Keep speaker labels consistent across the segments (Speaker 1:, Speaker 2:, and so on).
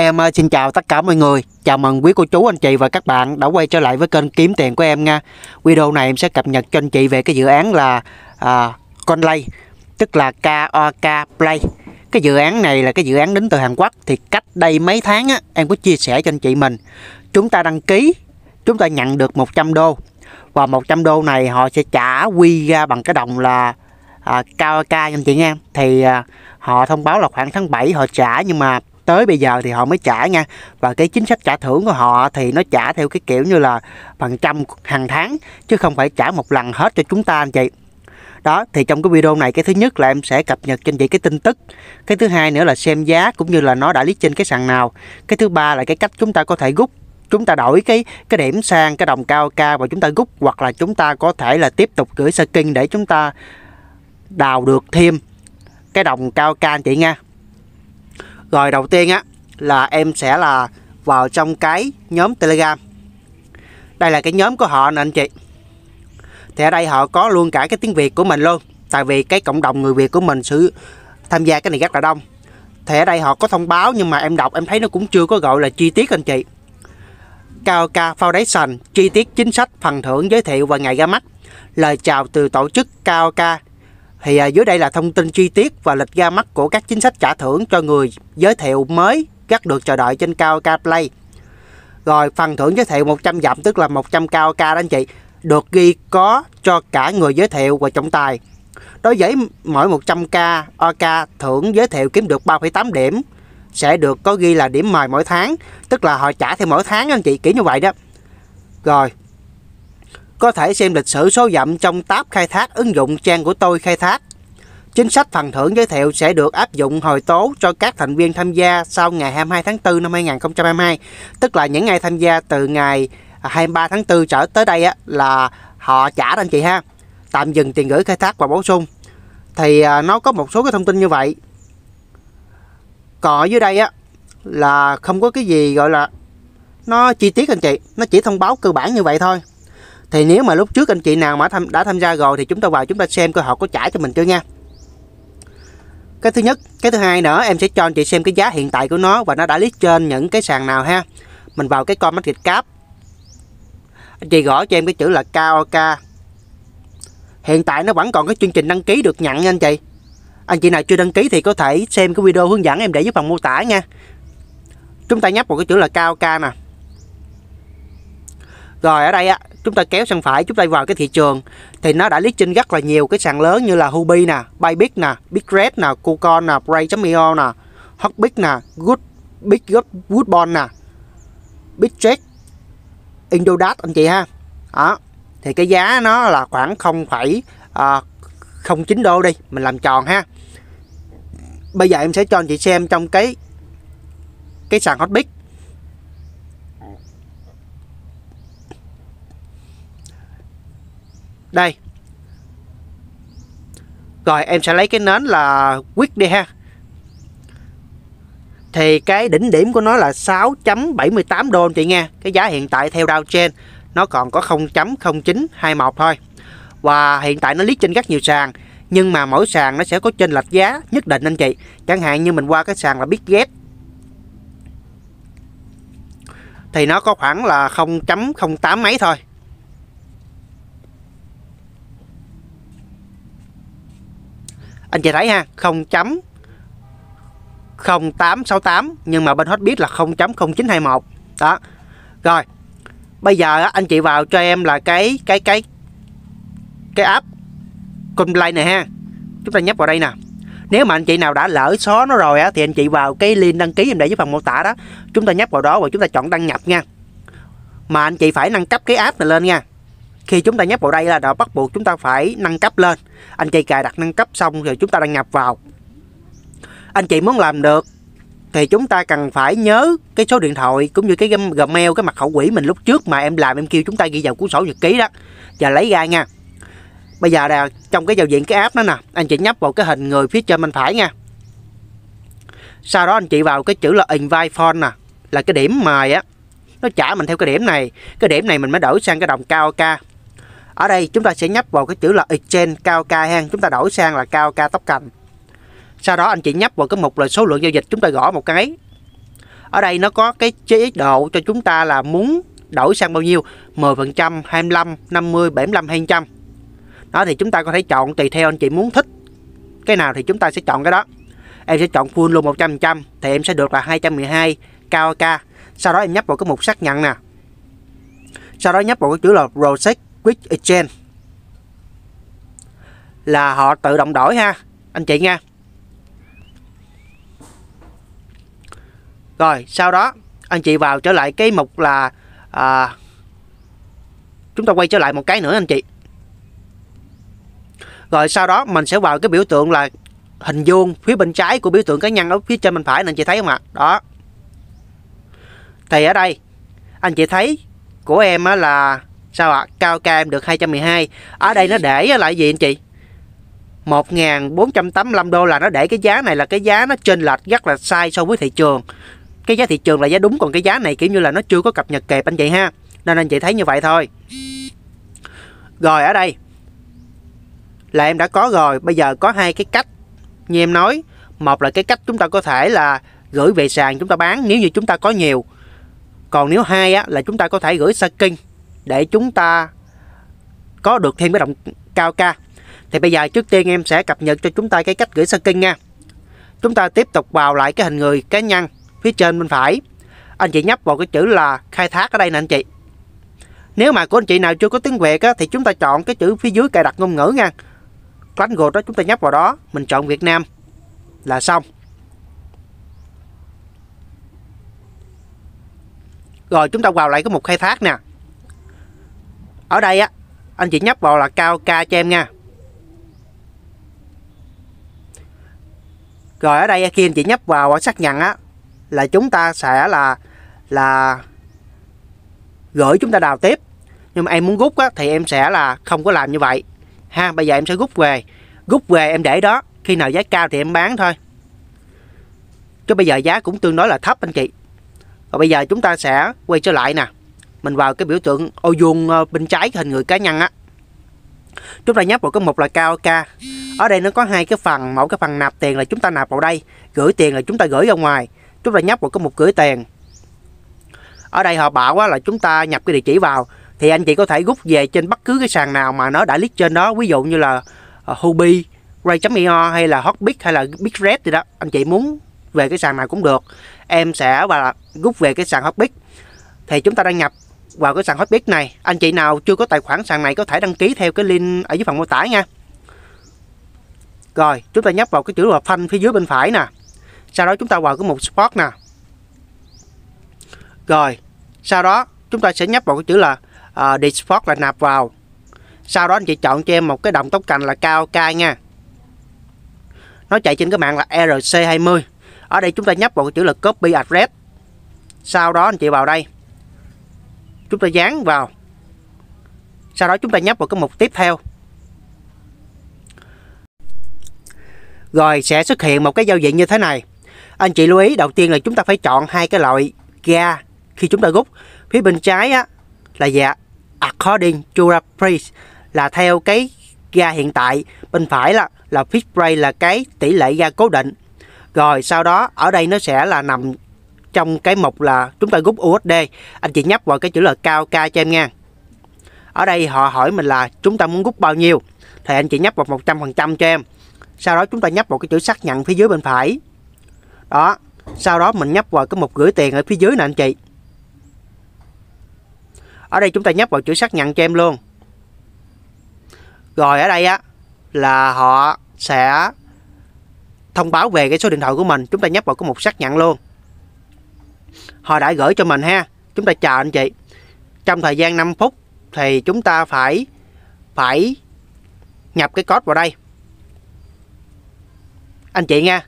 Speaker 1: Em ờ, xin chào tất cả mọi người Chào mừng quý cô chú, anh chị và các bạn đã quay trở lại với kênh Kiếm Tiền của em nha Video này em sẽ cập nhật cho anh chị về cái dự án là à, Conlay Tức là KOK Play Cái dự án này là cái dự án đến từ Hàn Quốc Thì cách đây mấy tháng á, em có chia sẻ cho anh chị mình Chúng ta đăng ký Chúng ta nhận được 100 đô Và 100 đô này họ sẽ trả quy ra bằng cái đồng là à, KOK anh chị nha Thì à, họ thông báo là khoảng tháng 7 họ trả nhưng mà tới bây giờ thì họ mới trả nha và cái chính sách trả thưởng của họ thì nó trả theo cái kiểu như là phần trăm hàng tháng chứ không phải trả một lần hết cho chúng ta anh chị đó thì trong cái video này cái thứ nhất là em sẽ cập nhật cho anh chị cái tin tức cái thứ hai nữa là xem giá cũng như là nó đã list trên cái sàn nào cái thứ ba là cái cách chúng ta có thể rút chúng ta đổi cái cái điểm sang cái đồng cao ca và chúng ta rút hoặc là chúng ta có thể là tiếp tục gửi kinh để chúng ta đào được thêm cái đồng cao ca anh chị nha rồi đầu tiên á là em sẽ là vào trong cái nhóm Telegram. Đây là cái nhóm của họ nè anh chị. Thì ở đây họ có luôn cả cái tiếng Việt của mình luôn. Tại vì cái cộng đồng người Việt của mình sử tham gia cái này rất là đông. Thì ở đây họ có thông báo nhưng mà em đọc em thấy nó cũng chưa có gọi là chi tiết anh chị. KOK Foundation chi tiết chính sách phần thưởng giới thiệu và ngày ra mắt. Lời chào từ tổ chức KOK thì à, dưới đây là thông tin chi tiết và lịch ra mắt của các chính sách trả thưởng cho người giới thiệu mới rất được chờ đợi trên cao ca Play. Rồi phần thưởng giới thiệu 100 dặm tức là 100 cao ca đó anh chị được ghi có cho cả người giới thiệu và trọng tài. Đối với mỗi 100k OK thưởng giới thiệu kiếm được 3,8 điểm sẽ được có ghi là điểm mời mỗi tháng, tức là họ trả theo mỗi tháng anh chị, kiểu như vậy đó. Rồi, có thể xem lịch sử số dặm trong tab khai thác ứng dụng trang của tôi khai thác. Chính sách phần thưởng giới thiệu sẽ được áp dụng hồi tố cho các thành viên tham gia sau ngày 22 tháng 4 năm 2022, tức là những ngày tham gia từ ngày 23 tháng 4 trở tới đây á, là họ trả anh chị ha. Tạm dừng tiền gửi khai thác và bổ sung. Thì à, nó có một số cái thông tin như vậy. Còn ở dưới đây á là không có cái gì gọi là nó chi tiết anh chị, nó chỉ thông báo cơ bản như vậy thôi thì nếu mà lúc trước anh chị nào mà tham, đã tham gia rồi thì chúng ta vào chúng ta xem coi họ có trả cho mình chưa nha cái thứ nhất cái thứ hai nữa em sẽ cho anh chị xem cái giá hiện tại của nó và nó đã list trên những cái sàn nào ha mình vào cái con mắt market cáp anh chị gõ cho em cái chữ là KOK hiện tại nó vẫn còn cái chương trình đăng ký được nhận nha anh chị anh chị nào chưa đăng ký thì có thể xem cái video hướng dẫn em để dưới phần mô tả nha chúng ta nhấp một cái chữ là KOK nè rồi ở đây á, chúng ta kéo sang phải chúng ta vào cái thị trường thì nó đã list trên rất là nhiều cái sàn lớn như là Hubi nè, Bybit nè, Bitred nè, KuCoin nè, Pray.io nè, Hotbit nè, Good Big Woodbond nè, Bitcheck, Indodat anh chị ha. Đó. Thì cái giá nó là khoảng 0,09 à, đô đi, mình làm tròn ha. Bây giờ em sẽ cho anh chị xem trong cái cái sàn Hotbit đây rồi em sẽ lấy cái nến là quýt đi ha thì cái đỉnh điểm của nó là 6.78 đô chị nha cái giá hiện tại theo Dow trên nó còn có 0.0921 thôi và hiện tại nó liếc trên rất nhiều sàn nhưng mà mỗi sàn nó sẽ có chênh lệch giá nhất định anh chị chẳng hạn như mình qua cái sàn là Bitget thì nó có khoảng là 0.08 mấy thôi anh chị thấy ha 0.0868 nhưng mà bên hot biết là 0.0921 đó rồi bây giờ anh chị vào cho em là cái cái cái cái app Complay này ha chúng ta nhấp vào đây nè nếu mà anh chị nào đã lỡ xóa nó rồi á thì anh chị vào cái link đăng ký em để dưới phần mô tả đó chúng ta nhấp vào đó và chúng ta chọn đăng nhập nha mà anh chị phải nâng cấp cái app này lên nha khi chúng ta nhấp vào đây là đã bắt buộc chúng ta phải nâng cấp lên anh chị cài đặt nâng cấp xong rồi chúng ta đăng nhập vào anh chị muốn làm được thì chúng ta cần phải nhớ cái số điện thoại cũng như cái gmail cái mật khẩu quỷ mình lúc trước mà em làm em kêu chúng ta ghi vào cuốn sổ nhật ký đó và lấy ra nha bây giờ là trong cái giao diện cái app đó nè anh chị nhấp vào cái hình người phía trên bên phải nha sau đó anh chị vào cái chữ là invite phone nè là cái điểm mời á nó trả mình theo cái điểm này cái điểm này mình mới đổi sang cái đồng cao ca ở đây chúng ta sẽ nhấp vào cái chữ là exchange cao ca hang chúng ta đổi sang là cao ca tóc cành sau đó anh chị nhấp vào cái mục là số lượng giao dịch chúng ta gõ một cái ở đây nó có cái chế độ cho chúng ta là muốn đổi sang bao nhiêu 10% 25 50 75 200 đó thì chúng ta có thể chọn tùy theo anh chị muốn thích cái nào thì chúng ta sẽ chọn cái đó em sẽ chọn full luôn 100% thì em sẽ được là 212 ca sau đó em nhấp vào cái mục xác nhận nè sau đó nhấp vào cái chữ là Rosec Quick Exchange là họ tự động đổi ha anh chị nha rồi sau đó anh chị vào trở lại cái mục là à, chúng ta quay trở lại một cái nữa anh chị rồi sau đó mình sẽ vào cái biểu tượng là hình vuông phía bên trái của biểu tượng cá nhân ở phía trên bên phải anh chị thấy không ạ đó thì ở đây anh chị thấy của em á là sao ạ cao ca em được 212 ở đây nó để lại gì anh chị 1.485 đô là nó để cái giá này là cái giá nó trên lệch rất là sai so với thị trường cái giá thị trường là giá đúng còn cái giá này kiểu như là nó chưa có cập nhật kịp anh chị ha nên anh chị thấy như vậy thôi rồi ở đây là em đã có rồi bây giờ có hai cái cách như em nói một là cái cách chúng ta có thể là gửi về sàn chúng ta bán nếu như chúng ta có nhiều còn nếu hai á, là chúng ta có thể gửi sa stacking để chúng ta có được thêm cái động cao ca thì bây giờ trước tiên em sẽ cập nhật cho chúng ta cái cách gửi sơ kinh nha chúng ta tiếp tục vào lại cái hình người cá nhân phía trên bên phải anh chị nhấp vào cái chữ là khai thác ở đây nè anh chị nếu mà của anh chị nào chưa có tiếng Việt á, thì chúng ta chọn cái chữ phía dưới cài đặt ngôn ngữ nha Language đó chúng ta nhấp vào đó mình chọn Việt Nam là xong rồi chúng ta vào lại cái mục khai thác nè ở đây á anh chị nhấp vào là cao ca cho em nha rồi ở đây khi anh chị nhấp vào xác nhận á là chúng ta sẽ là là gửi chúng ta đào tiếp nhưng mà em muốn rút á thì em sẽ là không có làm như vậy ha bây giờ em sẽ rút về rút về em để đó khi nào giá cao thì em bán thôi chứ bây giờ giá cũng tương đối là thấp anh chị và bây giờ chúng ta sẽ quay trở lại nè mình vào cái biểu tượng ô vuông ờ, bên trái hình người cá nhân á chúng ta nhấp vào cái mục là KOK ở đây nó có hai cái phần một cái phần nạp tiền là chúng ta nạp vào đây gửi tiền là chúng ta gửi ra ngoài chúng ta nhấp vào cái mục gửi tiền ở đây họ bảo là chúng ta nhập cái địa chỉ vào thì anh chị có thể rút về trên bất cứ cái sàn nào mà nó đã list trên đó ví dụ như là uh, Hubi, Ray.io hay là Hotbit hay là Bitred gì đó anh chị muốn về cái sàn nào cũng được em sẽ và rút về cái sàn Hotbit thì chúng ta đang nhập vào cái sàn Hotbit này. Anh chị nào chưa có tài khoản sàn này có thể đăng ký theo cái link ở dưới phần mô tả nha. Rồi, chúng ta nhấp vào cái chữ là phanh phía dưới bên phải nè. Sau đó chúng ta vào cái mục Sport nè. Rồi, sau đó chúng ta sẽ nhấp vào cái chữ là à, uh, Disport là nạp vào. Sau đó anh chị chọn cho em một cái đồng tốc cành là cao cai nha. Nó chạy trên cái mạng là ERC20. Ở đây chúng ta nhấp vào cái chữ là copy address. Sau đó anh chị vào đây chúng ta dán vào sau đó chúng ta nhấp vào cái mục tiếp theo rồi sẽ xuất hiện một cái giao diện như thế này anh chị lưu ý đầu tiên là chúng ta phải chọn hai cái loại ga khi chúng ta rút phía bên trái á, là dạ according to the price là theo cái ga hiện tại bên phải là là fixed rate là cái tỷ lệ ga cố định rồi sau đó ở đây nó sẽ là nằm trong cái mục là chúng ta rút USD anh chị nhấp vào cái chữ là cao ca cho em nha ở đây họ hỏi mình là chúng ta muốn rút bao nhiêu thì anh chị nhấp vào 100% cho em sau đó chúng ta nhấp vào cái chữ xác nhận phía dưới bên phải đó sau đó mình nhấp vào cái mục gửi tiền ở phía dưới nè anh chị ở đây chúng ta nhấp vào chữ xác nhận cho em luôn rồi ở đây á là họ sẽ thông báo về cái số điện thoại của mình chúng ta nhấp vào cái mục xác nhận luôn họ đã gửi cho mình ha chúng ta chờ anh chị trong thời gian 5 phút thì chúng ta phải phải nhập cái code vào đây anh chị nha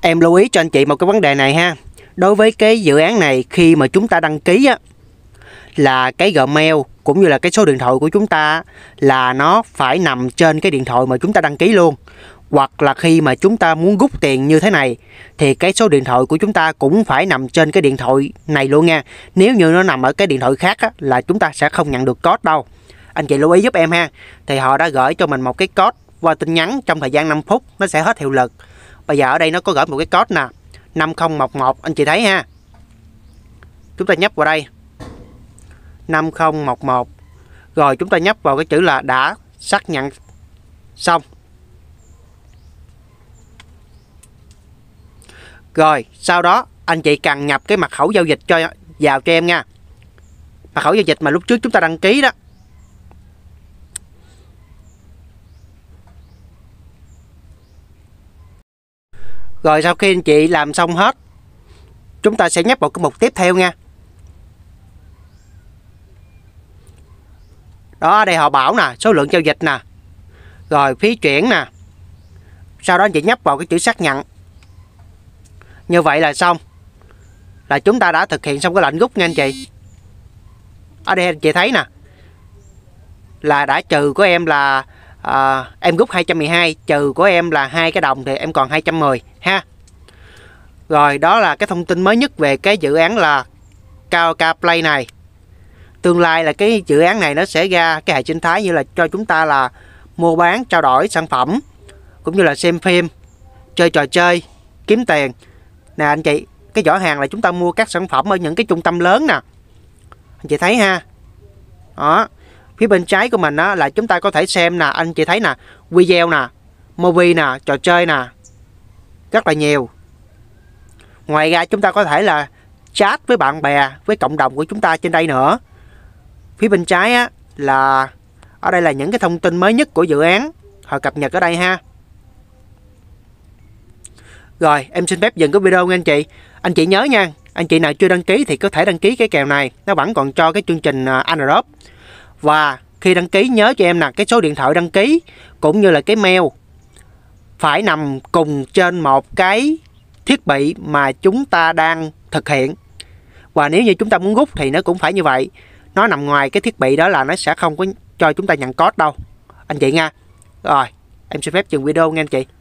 Speaker 1: em lưu ý cho anh chị một cái vấn đề này ha đối với cái dự án này khi mà chúng ta đăng ký á là cái gmail cũng như là cái số điện thoại của chúng ta là nó phải nằm trên cái điện thoại mà chúng ta đăng ký luôn hoặc là khi mà chúng ta muốn rút tiền như thế này thì cái số điện thoại của chúng ta cũng phải nằm trên cái điện thoại này luôn nha nếu như nó nằm ở cái điện thoại khác á, là chúng ta sẽ không nhận được code đâu anh chị lưu ý giúp em ha thì họ đã gửi cho mình một cái code qua tin nhắn trong thời gian 5 phút nó sẽ hết hiệu lực bây giờ ở đây nó có gửi một cái code nè 5011 anh chị thấy ha chúng ta nhấp vào đây 5011 rồi chúng ta nhấp vào cái chữ là đã xác nhận xong Rồi sau đó anh chị cần nhập cái mật khẩu giao dịch cho vào cho em nha Mật khẩu giao dịch mà lúc trước chúng ta đăng ký đó Rồi sau khi anh chị làm xong hết Chúng ta sẽ nhấp vào cái mục tiếp theo nha Đó đây họ bảo nè Số lượng giao dịch nè Rồi phí chuyển nè Sau đó anh chị nhấp vào cái chữ xác nhận như vậy là xong là chúng ta đã thực hiện xong cái lệnh rút nha anh chị ở đây anh chị thấy nè là đã trừ của em là à, em rút 212 trừ của em là hai cái đồng thì em còn 210 ha rồi đó là cái thông tin mới nhất về cái dự án là cao ca Play này tương lai là cái dự án này nó sẽ ra cái hệ sinh thái như là cho chúng ta là mua bán trao đổi sản phẩm cũng như là xem phim chơi trò chơi kiếm tiền nè anh chị cái giỏ hàng là chúng ta mua các sản phẩm ở những cái trung tâm lớn nè anh chị thấy ha đó phía bên trái của mình đó là chúng ta có thể xem nè anh chị thấy nè video nè movie nè trò chơi nè rất là nhiều ngoài ra chúng ta có thể là chat với bạn bè với cộng đồng của chúng ta trên đây nữa phía bên trái á, là ở đây là những cái thông tin mới nhất của dự án họ cập nhật ở đây ha rồi em xin phép dừng cái video nha anh chị Anh chị nhớ nha Anh chị nào chưa đăng ký thì có thể đăng ký cái kèo này Nó vẫn còn cho cái chương trình à, Anarob Và khi đăng ký nhớ cho em là cái số điện thoại đăng ký Cũng như là cái mail Phải nằm cùng trên một cái thiết bị mà chúng ta đang thực hiện Và nếu như chúng ta muốn rút thì nó cũng phải như vậy Nó nằm ngoài cái thiết bị đó là nó sẽ không có cho chúng ta nhận code đâu Anh chị nha Rồi em xin phép dừng video nha anh chị